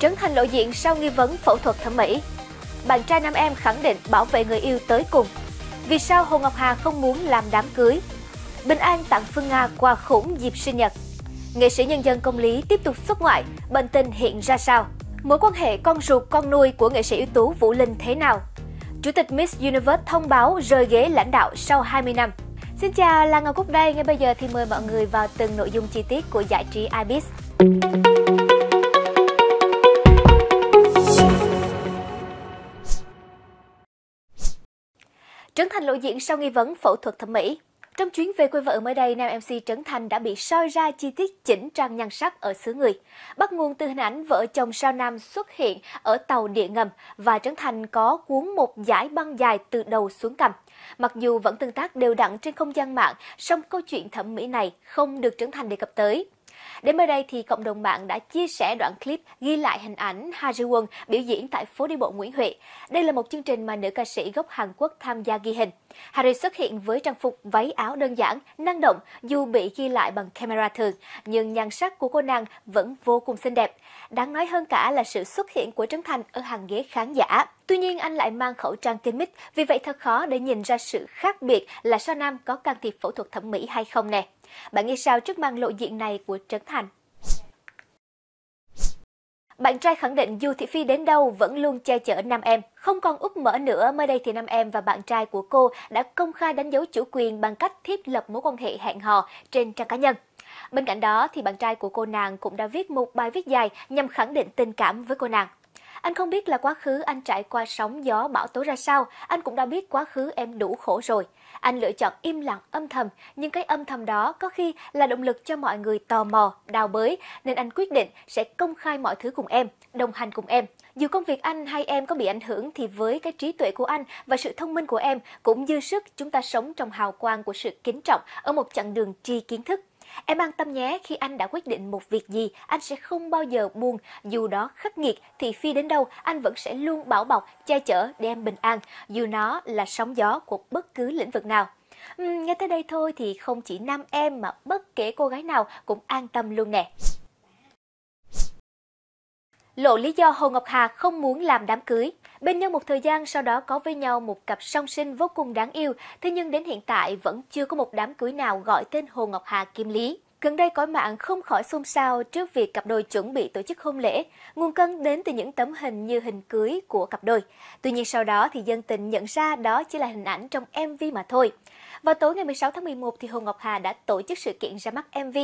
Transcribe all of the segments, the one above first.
Trấn Thành lộ diện sau nghi vấn phẫu thuật thẩm mỹ. Bạn trai nam em khẳng định bảo vệ người yêu tới cùng. Vì sao Hồ Ngọc Hà không muốn làm đám cưới? Bình An tặng Phương Nga quà khủng dịp sinh nhật. Nghệ sĩ nhân dân công lý tiếp tục xuất ngoại, bệnh tình hiện ra sao? Mối quan hệ con ruột con nuôi của nghệ sĩ ưu tú Vũ Linh thế nào? Chủ tịch Miss Universe thông báo rời ghế lãnh đạo sau 20 năm. Xin chào, là Ngọc Cúc đây. Ngay bây giờ thì mời mọi người vào từng nội dung chi tiết của giải trí IBIS. Trấn Thành lộ diện sau nghi vấn phẫu thuật thẩm mỹ. Trong chuyến về quê vợ mới đây, nam MC Trấn Thành đã bị soi ra chi tiết chỉnh trang nhan sắc ở xứ người. Bắt nguồn từ hình ảnh vợ chồng sao nam xuất hiện ở tàu địa ngầm và Trấn Thành có cuốn một dải băng dài từ đầu xuống cằm. Mặc dù vẫn tương tác đều đặn trên không gian mạng, song câu chuyện thẩm mỹ này không được Trấn Thành đề cập tới. Đến mới đây thì cộng đồng mạng đã chia sẻ đoạn clip ghi lại hình ảnh Ha Ji Won biểu diễn tại phố đi bộ Nguyễn Huệ. Đây là một chương trình mà nữ ca sĩ gốc Hàn Quốc tham gia ghi hình. Harry xuất hiện với trang phục váy áo đơn giản, năng động dù bị ghi lại bằng camera thường, nhưng nhan sắc của cô nàng vẫn vô cùng xinh đẹp. Đáng nói hơn cả là sự xuất hiện của Trấn Thành ở hàng ghế khán giả. Tuy nhiên anh lại mang khẩu trang kín mít, vì vậy thật khó để nhìn ra sự khác biệt là sao nam có can thiệp phẫu thuật thẩm mỹ hay không nè. Bạn nghĩ sao trước màn lộ diện này của Trấn Thành? Bạn trai khẳng định dù Thị Phi đến đâu vẫn luôn che chở nam em. Không còn úp mở nữa, mới đây thì nam em và bạn trai của cô đã công khai đánh dấu chủ quyền bằng cách thiết lập mối quan hệ hẹn hò trên trang cá nhân. Bên cạnh đó thì bạn trai của cô nàng cũng đã viết một bài viết dài nhằm khẳng định tình cảm với cô nàng. Anh không biết là quá khứ anh trải qua sóng gió bão tố ra sao, anh cũng đã biết quá khứ em đủ khổ rồi. Anh lựa chọn im lặng âm thầm, nhưng cái âm thầm đó có khi là động lực cho mọi người tò mò, đào bới, nên anh quyết định sẽ công khai mọi thứ cùng em, đồng hành cùng em. Dù công việc anh hay em có bị ảnh hưởng thì với cái trí tuệ của anh và sự thông minh của em cũng dư sức chúng ta sống trong hào quang của sự kính trọng ở một chặng đường tri kiến thức. Em an tâm nhé, khi anh đã quyết định một việc gì, anh sẽ không bao giờ buồn, dù đó khắc nghiệt thì phi đến đâu, anh vẫn sẽ luôn bảo bọc, che chở đem bình an, dù nó là sóng gió của bất cứ lĩnh vực nào. Uhm, nghe tới đây thôi thì không chỉ nam em mà bất kể cô gái nào cũng an tâm luôn nè. Lộ lý do Hồ Ngọc Hà không muốn làm đám cưới Bên nhau một thời gian sau đó có với nhau một cặp song sinh vô cùng đáng yêu, thế nhưng đến hiện tại vẫn chưa có một đám cưới nào gọi tên Hồ Ngọc Hà Kim Lý. Gần đây cõi mạng không khỏi xôn xao trước việc cặp đôi chuẩn bị tổ chức hôn lễ, nguồn cân đến từ những tấm hình như hình cưới của cặp đôi. Tuy nhiên sau đó thì dân tình nhận ra đó chỉ là hình ảnh trong MV mà thôi. Vào tối ngày 16 tháng 11 thì Hồ Ngọc Hà đã tổ chức sự kiện ra mắt MV.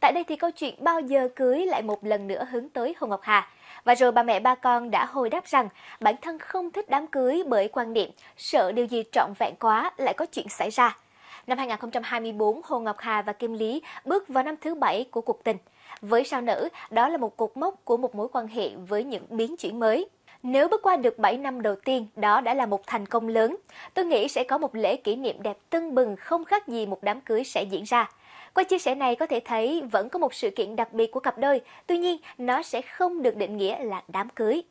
Tại đây thì câu chuyện bao giờ cưới lại một lần nữa hướng tới Hồ Ngọc Hà. Và rồi bà mẹ ba con đã hồi đáp rằng bản thân không thích đám cưới bởi quan niệm sợ điều gì trọn vẹn quá lại có chuyện xảy ra. Năm 2024, Hồ Ngọc Hà và Kim Lý bước vào năm thứ bảy của cuộc tình. Với sao nữ, đó là một cột mốc của một mối quan hệ với những biến chuyển mới. Nếu bước qua được 7 năm đầu tiên, đó đã là một thành công lớn. Tôi nghĩ sẽ có một lễ kỷ niệm đẹp tưng bừng không khác gì một đám cưới sẽ diễn ra. Qua chia sẻ này có thể thấy vẫn có một sự kiện đặc biệt của cặp đôi, tuy nhiên nó sẽ không được định nghĩa là đám cưới.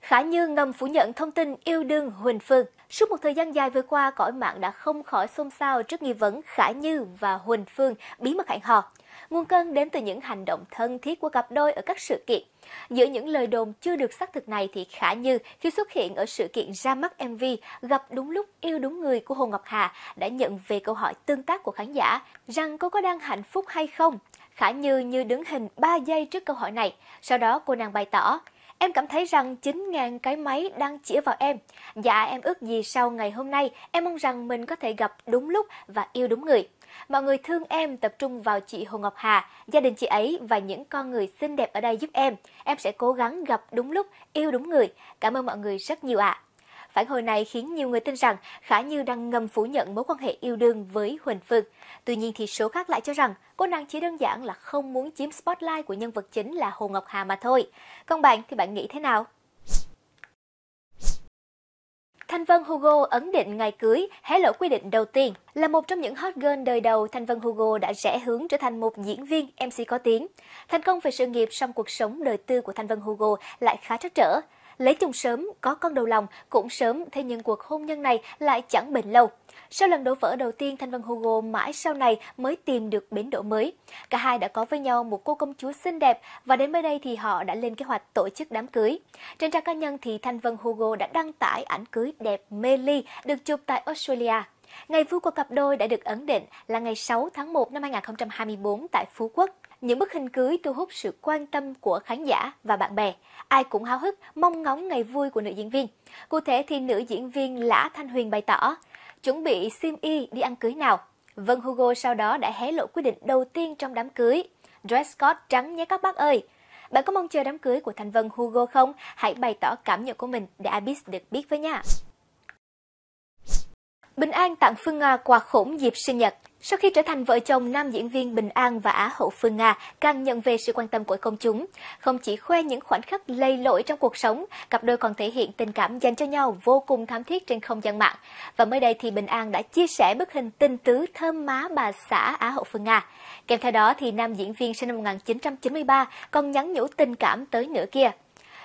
Khả Như ngầm phủ nhận thông tin yêu đương Huỳnh Phương. Suốt một thời gian dài vừa qua, cõi mạng đã không khỏi xôn xao trước nghi vấn Khả Như và Huỳnh Phương bí mật hẹn hò. Nguồn cơn đến từ những hành động thân thiết của cặp đôi ở các sự kiện. Giữa những lời đồn chưa được xác thực này thì Khả Như khi xuất hiện ở sự kiện ra mắt MV Gặp đúng lúc yêu đúng người của Hồ Ngọc Hà đã nhận về câu hỏi tương tác của khán giả rằng cô có đang hạnh phúc hay không. Khả Như như đứng hình 3 giây trước câu hỏi này, sau đó cô nàng bày tỏ Em cảm thấy rằng 9.000 cái máy đang chĩa vào em. Dạ em ước gì sau ngày hôm nay em mong rằng mình có thể gặp đúng lúc và yêu đúng người. Mọi người thương em tập trung vào chị Hồ Ngọc Hà, gia đình chị ấy và những con người xinh đẹp ở đây giúp em. Em sẽ cố gắng gặp đúng lúc, yêu đúng người. Cảm ơn mọi người rất nhiều ạ. À. Phản hồi này khiến nhiều người tin rằng Khả Như đang ngầm phủ nhận mối quan hệ yêu đương với Huỳnh Phương. Tuy nhiên thì số khác lại cho rằng cô nàng chỉ đơn giản là không muốn chiếm spotlight của nhân vật chính là Hồ Ngọc Hà mà thôi. Còn bạn thì bạn nghĩ thế nào? Thanh Vân Hugo ấn định ngày cưới, hé lộ quy định đầu tiên. Là một trong những hot girl đời đầu, Thanh Vân Hugo đã rẽ hướng trở thành một diễn viên MC có tiếng. Thành công về sự nghiệp song cuộc sống đời tư của Thanh Vân Hugo lại khá trắc trở. Lấy chồng sớm, có con đầu lòng cũng sớm, thế nhưng cuộc hôn nhân này lại chẳng bền lâu. Sau lần đổ vỡ đầu tiên, Thanh Vân Hugo mãi sau này mới tìm được bến đỗ mới. Cả hai đã có với nhau một cô công chúa xinh đẹp và đến mới đây thì họ đã lên kế hoạch tổ chức đám cưới. Trên trang cá nhân thì Thanh Vân Hugo đã đăng tải ảnh cưới đẹp mê ly được chụp tại Australia. Ngày vui của cặp đôi đã được ấn định là ngày 6 tháng 1 năm 2024 tại Phú Quốc. Những bức hình cưới thu hút sự quan tâm của khán giả và bạn bè. Ai cũng háo hức mong ngóng ngày vui của nữ diễn viên. Cụ thể thì nữ diễn viên Lã Thanh Huyền bày tỏ, chuẩn bị sim y đi ăn cưới nào. Vân Hugo sau đó đã hé lộ quyết định đầu tiên trong đám cưới. Dress code trắng nhé các bác ơi. Bạn có mong chờ đám cưới của thanh Vân Hugo không? Hãy bày tỏ cảm nhận của mình để Abis được biết với nha. Bình An tặng Phương Nga quà khủng dịp sinh nhật. Sau khi trở thành vợ chồng, nam diễn viên Bình An và Á hậu Phương Nga càng nhận về sự quan tâm của công chúng. Không chỉ khoe những khoảnh khắc lây lỗi trong cuộc sống, cặp đôi còn thể hiện tình cảm dành cho nhau vô cùng thắm thiết trên không gian mạng. Và mới đây thì Bình An đã chia sẻ bức hình tinh tứ thơm má bà xã Á hậu Phương Nga. Kèm theo đó thì nam diễn viên sinh năm 1993 còn nhắn nhủ tình cảm tới nửa kia.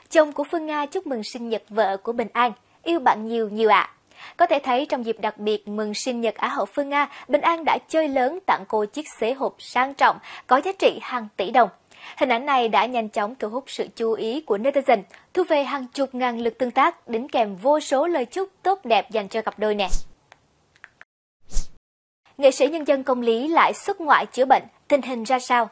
Chồng của Phương Nga chúc mừng sinh nhật vợ của Bình An. Yêu bạn nhiều nhiều ạ. À. Có thể thấy trong dịp đặc biệt mừng sinh nhật Á hậu Phương Nga, Bình An đã chơi lớn tặng cô chiếc xế hộp sang trọng có giá trị hàng tỷ đồng. Hình ảnh này đã nhanh chóng thu hút sự chú ý của netizen, thu về hàng chục ngàn lượt tương tác, đính kèm vô số lời chúc tốt đẹp dành cho cặp đôi nè. Nghệ sĩ nhân dân công lý lại xuất ngoại chữa bệnh, tình hình ra sao?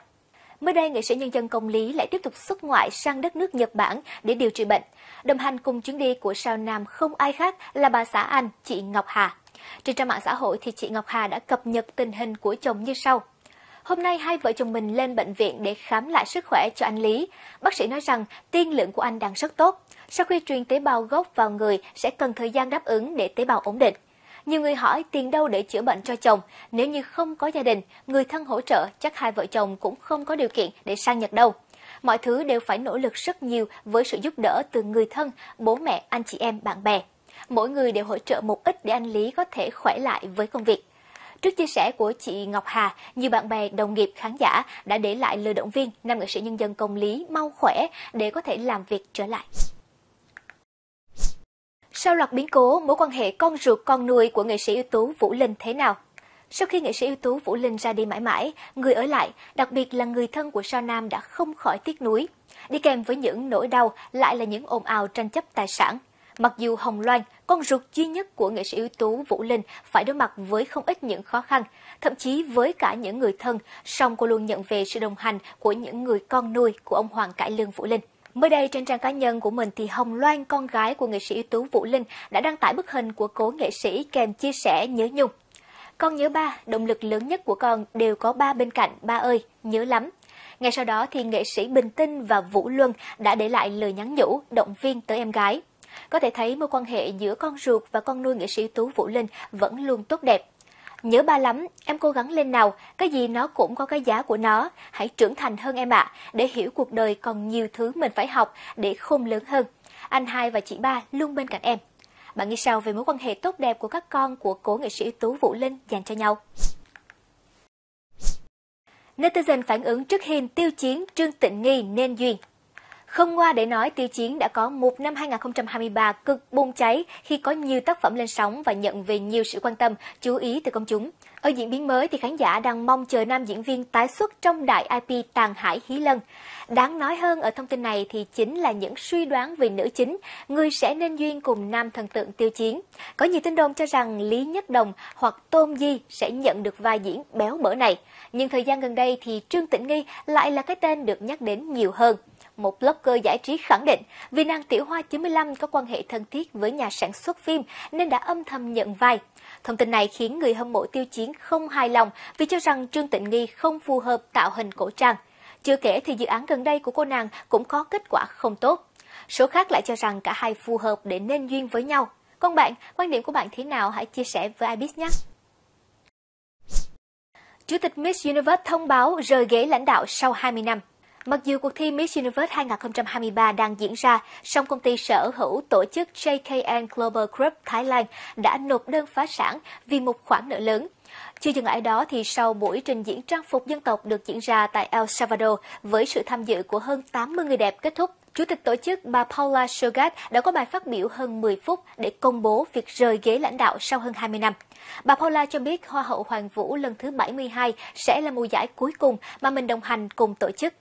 Mới đây, nghệ sĩ nhân dân Công Lý lại tiếp tục xuất ngoại sang đất nước Nhật Bản để điều trị bệnh. Đồng hành cùng chuyến đi của sao nam không ai khác là bà xã anh, chị Ngọc Hà. Trên trang mạng xã hội thì chị Ngọc Hà đã cập nhật tình hình của chồng như sau. Hôm nay hai vợ chồng mình lên bệnh viện để khám lại sức khỏe cho anh Lý. Bác sĩ nói rằng tiên lượng của anh đang rất tốt. Sau khi truyền tế bào gốc vào người sẽ cần thời gian đáp ứng để tế bào ổn định. Nhiều người hỏi tiền đâu để chữa bệnh cho chồng, nếu như không có gia đình, người thân hỗ trợ chắc hai vợ chồng cũng không có điều kiện để sang Nhật đâu. Mọi thứ đều phải nỗ lực rất nhiều với sự giúp đỡ từ người thân, bố mẹ, anh chị em, bạn bè. Mỗi người đều hỗ trợ một ít để anh Lý có thể khỏe lại với công việc. Trước chia sẻ của chị Ngọc Hà, nhiều bạn bè, đồng nghiệp, khán giả đã để lại lời động viên nam nghệ sĩ nhân dân công lý mau khỏe để có thể làm việc trở lại. Sau loạt biến cố, mối quan hệ con ruột con nuôi của nghệ sĩ ưu tú Vũ Linh thế nào? Sau khi nghệ sĩ ưu tú Vũ Linh ra đi mãi mãi, người ở lại, đặc biệt là người thân của Sao Nam đã không khỏi tiếc nuối. Đi kèm với những nỗi đau lại là những ồn ào tranh chấp tài sản. Mặc dù Hồng Loan, con ruột duy nhất của nghệ sĩ ưu tú Vũ Linh phải đối mặt với không ít những khó khăn, thậm chí với cả những người thân, song cô luôn nhận về sự đồng hành của những người con nuôi của ông Hoàng Cải Lương Vũ Linh. Mới đây trên trang cá nhân của mình thì Hồng Loan, con gái của nghệ sĩ ưu tú Vũ Linh đã đăng tải bức hình của cố nghệ sĩ kèm chia sẻ nhớ nhung. Con nhớ ba, động lực lớn nhất của con đều có ba bên cạnh, ba ơi, nhớ lắm. Ngay sau đó thì nghệ sĩ Bình Tinh và Vũ Luân đã để lại lời nhắn nhủ, động viên tới em gái. Có thể thấy mối quan hệ giữa con ruột và con nuôi nghệ sĩ ưu tú Vũ Linh vẫn luôn tốt đẹp. Nhớ ba lắm, em cố gắng lên nào, cái gì nó cũng có cái giá của nó. Hãy trưởng thành hơn em ạ, à, để hiểu cuộc đời còn nhiều thứ mình phải học để khôn lớn hơn. Anh hai và chị ba luôn bên cạnh em. Bạn nghĩ sao về mối quan hệ tốt đẹp của các con của cố nghệ sĩ ưu tú Vũ Linh dành cho nhau? Netizen phản ứng trước hình tiêu chiến Trương Tịnh Nghi nên duyên. Không qua để nói Tiêu Chiến đã có một năm 2023 cực bùng cháy khi có nhiều tác phẩm lên sóng và nhận về nhiều sự quan tâm, chú ý từ công chúng. Ở diễn biến mới thì khán giả đang mong chờ nam diễn viên tái xuất trong đại IP Tàn Hải Hí Lân. Đáng nói hơn ở thông tin này thì chính là những suy đoán về nữ chính, người sẽ nên duyên cùng nam thần tượng Tiêu Chiến. Có nhiều tin đồn cho rằng Lý Nhất Đồng hoặc Tôn Di sẽ nhận được vai diễn béo bở này. Nhưng thời gian gần đây thì Trương Tĩnh Nghi lại là cái tên được nhắc đến nhiều hơn một blogger giải trí khẳng định vì nàng Tiểu Hoa 95 có quan hệ thân thiết với nhà sản xuất phim nên đã âm thầm nhận vai. Thông tin này khiến người hâm mộ tiêu chiến không hài lòng vì cho rằng Trương Tịnh Nghi không phù hợp tạo hình cổ trang. Chưa kể thì dự án gần đây của cô nàng cũng có kết quả không tốt. Số khác lại cho rằng cả hai phù hợp để nên duyên với nhau. Còn bạn, quan điểm của bạn thế nào hãy chia sẻ với Ibis nhé! Chủ tịch Miss Universe thông báo rời ghế lãnh đạo sau 20 năm. Mặc dù cuộc thi Miss Universe 2023 đang diễn ra, song công ty sở hữu tổ chức JKN Global Group Thái Lan đã nộp đơn phá sản vì một khoản nợ lớn. Chưa dừng lại đó thì sau buổi trình diễn trang phục dân tộc được diễn ra tại El Salvador với sự tham dự của hơn 80 người đẹp kết thúc, Chủ tịch tổ chức bà Paula Sugat đã có bài phát biểu hơn 10 phút để công bố việc rời ghế lãnh đạo sau hơn 20 năm. Bà Paula cho biết Hoa hậu Hoàng Vũ lần thứ 72 sẽ là mùa giải cuối cùng mà mình đồng hành cùng tổ chức.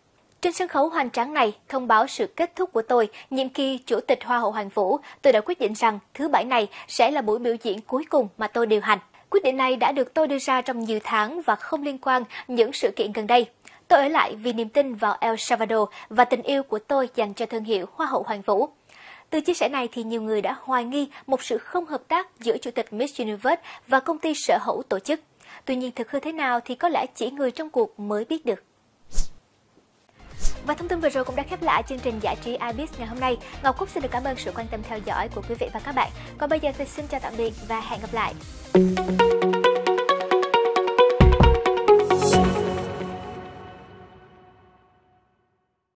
Trên sân khấu hoành tráng này, thông báo sự kết thúc của tôi, nhiệm kỳ Chủ tịch Hoa hậu Hoàng Vũ, tôi đã quyết định rằng thứ bảy này sẽ là buổi biểu diễn cuối cùng mà tôi điều hành. Quyết định này đã được tôi đưa ra trong nhiều tháng và không liên quan những sự kiện gần đây. Tôi ở lại vì niềm tin vào El Salvador và tình yêu của tôi dành cho thương hiệu Hoa hậu Hoàng Vũ. Từ chia sẻ này thì nhiều người đã hoài nghi một sự không hợp tác giữa Chủ tịch Miss Universe và công ty sở hữu tổ chức. Tuy nhiên thực hư thế nào thì có lẽ chỉ người trong cuộc mới biết được. Và thông tin vừa rồi cũng đã khép lại chương trình giải trí Ibis ngày hôm nay. Ngọc Cúc xin được cảm ơn sự quan tâm theo dõi của quý vị và các bạn. Còn bây giờ thì xin chào tạm biệt và hẹn gặp lại.